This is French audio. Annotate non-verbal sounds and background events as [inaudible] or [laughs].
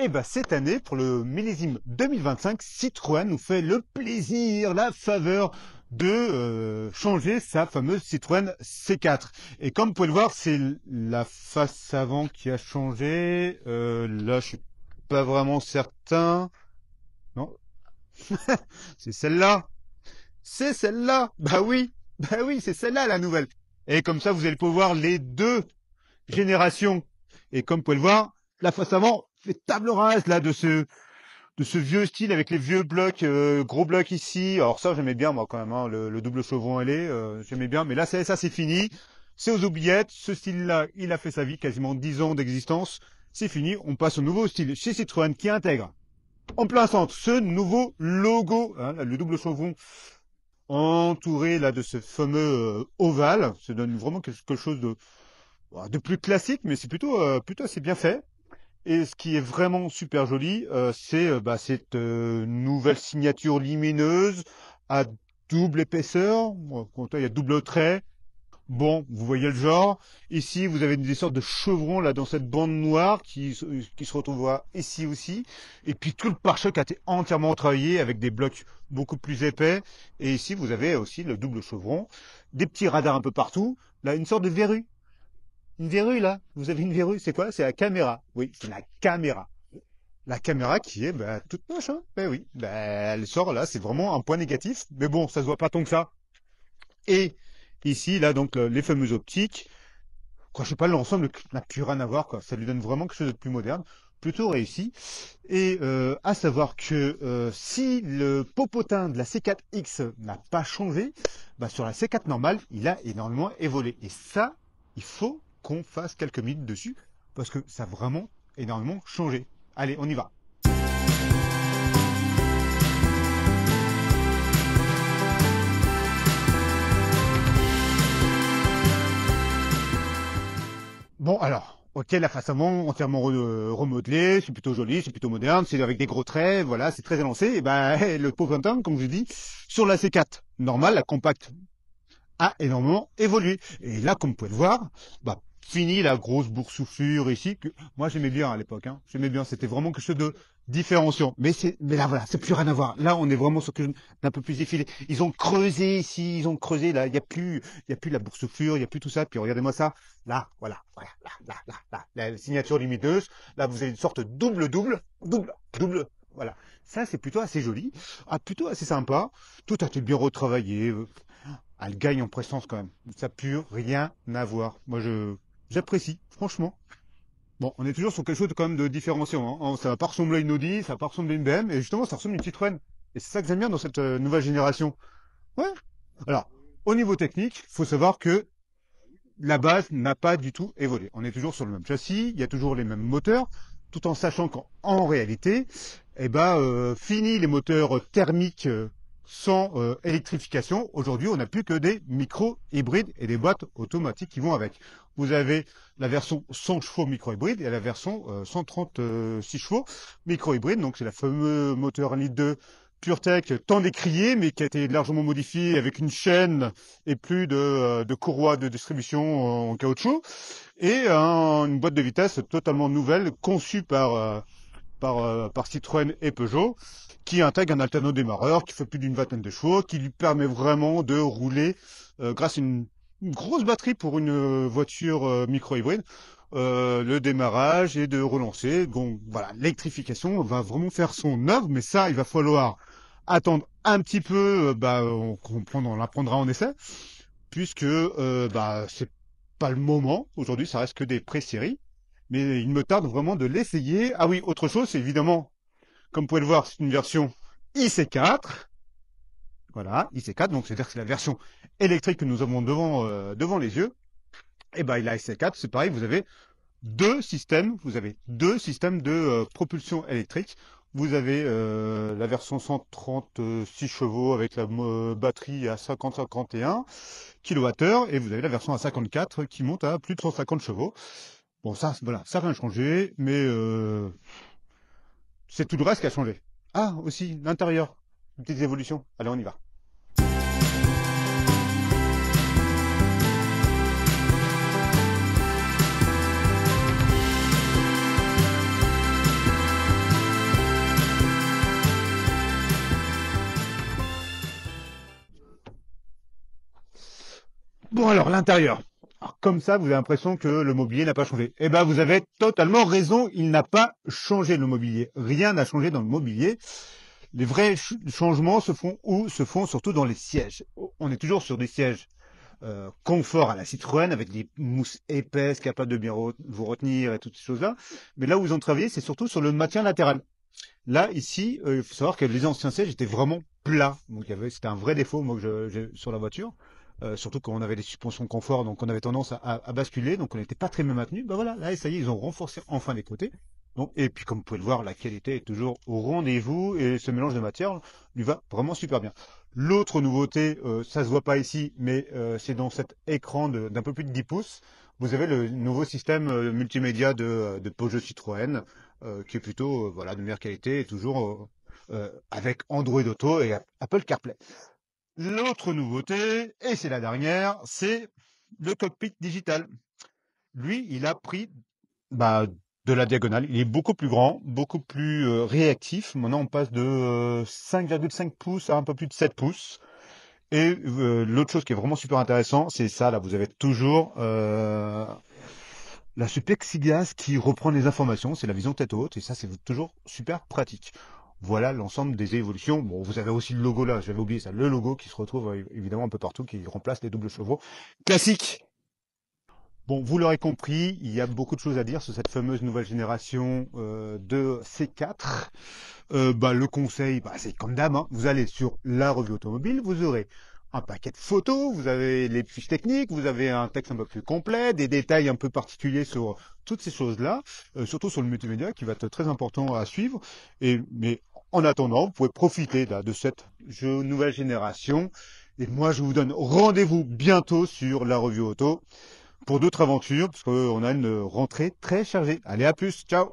Et eh bah ben, cette année, pour le millésime 2025, Citroën nous fait le plaisir, la faveur de euh, changer sa fameuse Citroën C4. Et comme vous pouvez le voir, c'est la face avant qui a changé. Euh, là, je suis pas vraiment certain. Non, [laughs] c'est celle-là. C'est celle-là. Bah oui, bah oui, c'est celle-là la nouvelle. Et comme ça, vous allez pouvoir les deux générations. Et comme vous pouvez le voir, la face avant fait table rase là de ce de ce vieux style avec les vieux blocs, euh, gros blocs ici. Alors ça, j'aimais bien moi quand même, hein, le, le, double chevron allé, euh, j'aimais bien. Mais là, ça, c'est fini. C'est aux oubliettes. Ce style-là, il a fait sa vie, quasiment 10 ans d'existence. C'est fini, on passe au nouveau style chez Citroën qui intègre en plein centre ce nouveau logo, hein, le double chevron entouré là de ce fameux euh, ovale. Ça donne vraiment quelque chose de, bah, de plus classique, mais c'est plutôt, euh, plutôt assez bien fait. Et ce qui est vraiment super joli, euh, c'est euh, bah, cette euh, nouvelle signature lumineuse à double épaisseur. Quand il y a double trait. Bon, vous voyez le genre. Ici, vous avez des sortes de chevrons là dans cette bande noire qui, qui se retrouvera ici aussi. Et puis tout le pare-choc a été entièrement travaillé avec des blocs beaucoup plus épais. Et ici, vous avez aussi le double chevron, des petits radars un peu partout. Là, une sorte de verrue une verrue, là Vous avez une verrue C'est quoi C'est la caméra. Oui, c'est la caméra. La caméra qui est bah, toute moche, hein Ben oui, ben, elle sort là, c'est vraiment un point négatif. Mais bon, ça se voit pas tant que ça. Et ici, là, donc, les fameuses optiques. Quoi, je sais pas, l'ensemble n'a plus rien à voir, quoi. Ça lui donne vraiment quelque chose de plus moderne plutôt réussi. Et euh, à savoir que euh, si le popotin de la C4X n'a pas changé, bah, sur la C4 normale, il a énormément évolué. Et ça, il faut qu'on fasse quelques minutes dessus, parce que ça a vraiment énormément changé. Allez, on y va. Bon, alors, ok, la façade entièrement remodelée, c'est plutôt joli, c'est plutôt moderne, c'est avec des gros traits, voilà, c'est très élancé. Et eh ben, [laughs] le pauvre comme je dis, sur la C4, normal, la compacte a énormément évolué. Et là, comme vous pouvez le voir, bah, Fini la grosse boursouffure ici. Que... Moi, j'aimais bien à l'époque. Hein. J'aimais bien. C'était vraiment quelque chose de différenciant. Mais c'est, mais là, voilà, c'est plus rien à voir. Là, on est vraiment sur quelque chose d'un peu plus effilé. Ils ont creusé ici, ils ont creusé là. Il n'y a plus, il y a plus la boursouffure. il n'y a plus tout ça. Puis regardez-moi ça. Là, voilà, voilà, là, là, là, là. La signature limiteuse. Là, vous avez une sorte double, double, double, double. Voilà. Ça, c'est plutôt assez joli. Ah, plutôt assez sympa. Tout a été bien retravaillé elle gagne en prestance quand même. Ça n'a rien à voir. Moi, je j'apprécie, franchement. Bon, on est toujours sur quelque chose de, quand même de différenciant. Hein. Oh, ça va pas ressembler à une Audi, ça va pas ressembler à une BM, et justement, ça ressemble à une Citroën. Et c'est ça que j'aime bien dans cette euh, nouvelle génération. Ouais. Alors, au niveau technique, faut savoir que la base n'a pas du tout évolué. On est toujours sur le même châssis, il y a toujours les mêmes moteurs, tout en sachant qu'en réalité, eh ben, euh, fini les moteurs thermiques euh, sans euh, électrification, aujourd'hui, on n'a plus que des micro-hybrides et des boîtes automatiques qui vont avec. Vous avez la version 100 chevaux micro-hybride et la version 136 euh, chevaux micro-hybride. Donc, c'est la fameuse moteur 1.2 2 PureTech tant décrié, mais qui a été largement modifié avec une chaîne et plus de, euh, de courroie de distribution en caoutchouc, et une boîte de vitesse totalement nouvelle conçue par par, euh, par Citroën et Peugeot, qui intègre un alterno démarreur qui fait plus d'une vingtaine de chevaux, qui lui permet vraiment de rouler euh, grâce à une, grosse batterie pour une euh, voiture micro-hybride. le démarrage et de relancer. Donc voilà, l'électrification va vraiment faire son œuvre, mais ça, il va falloir attendre un petit peu. Bah, on, comprend, l'apprendra en essai, puisque bah c'est pas le moment aujourd'hui. Ça reste que des pré-séries mais il me tarde vraiment de l'essayer. Ah oui, autre chose, c'est évidemment, comme vous pouvez le voir, c'est une version IC4. Voilà, IC4, donc c'est-à-dire que c'est la version électrique que nous avons devant, euh, devant les yeux. Et eh bien, la IC4, c'est pareil, vous avez deux systèmes, vous avez deux systèmes de euh, propulsion électrique. Vous avez euh, la version 136 chevaux avec la batterie à 50-51 kWh et vous avez la version à 54 qui monte à plus de 150 chevaux. Bon, ça, voilà, ça rien changer, mais euh, c'est tout le reste qui a changé. Ah, aussi, l'intérieur, petite évolutions. Allez, on y va. Bon alors l'intérieur comme ça, vous avez l'impression que le mobilier n'a pas changé. Eh ben, vous avez totalement raison, il n'a pas changé le mobilier. Rien n'a changé dans le mobilier. Les vrais changements se font où Se font surtout dans les sièges. Oh, on est toujours sur des sièges euh, confort à la Citroën avec des mousses épaisses capables de bien vous retenir et toutes ces choses-là. Mais là où ils ont travaillé, c'est surtout sur le maintien latéral. Là, ici, euh, il faut savoir que les anciens sièges étaient vraiment plats. Donc, c'était un vrai défaut moi, que j'ai sur la voiture. Euh, surtout quand on avait des suspensions confort, donc on avait tendance à, basculer, donc on n'était pas très bien maintenu. Ben voilà, là, ça y est, ils ont renforcé enfin les côtés. Donc, et puis, comme vous pouvez le voir, la qualité est toujours au rendez-vous et ce mélange de matière lui va vraiment super bien. L'autre nouveauté, euh, ça se voit pas ici, mais euh, c'est dans cet écran d'un peu plus de 10 pouces. Vous avez le nouveau système euh, multimédia de, de Peugeot Citroën, qui est plutôt voilà, de meilleure qualité et toujours avec Android Auto et Apple CarPlay. L'autre nouveauté, et c'est la dernière, c'est le cockpit digital. Lui, il a pris bah, de la diagonale. Il est beaucoup plus grand, beaucoup plus euh, réactif. Maintenant, on passe de 5,5 euh, pouces à un peu plus de 7 pouces. Et euh, l'autre chose qui est vraiment super intéressant, c'est ça, là, vous avez toujours la Supexigas qui reprend les informations, c'est la vision tête haute, et ça, c'est toujours super pratique. Voilà l'ensemble des évolutions. Bon, vous avez aussi le logo là, j'avais oublié ça, le logo qui se retrouve euh, évidemment un peu partout, qui remplace les doubles chevaux. classiques. Bon, vous l'aurez compris, il y a beaucoup de choses à dire sur cette fameuse nouvelle génération euh, de C4. Euh, bah, le conseil, bah, c'est comme d'hab, hein. vous allez sur la revue automobile, vous aurez un paquet de photos, vous avez les fiches techniques, vous avez un texte un peu plus complet, des détails un peu particuliers sur toutes ces choses-là, surtout sur le multimédia qui va être très important à suivre. Et mais en attendant, vous pouvez profiter de cette nouvelle génération. Et moi, je vous donne rendez-vous bientôt sur la revue auto pour d'autres aventures, parce qu'on a une rentrée très chargée. Allez, à plus, ciao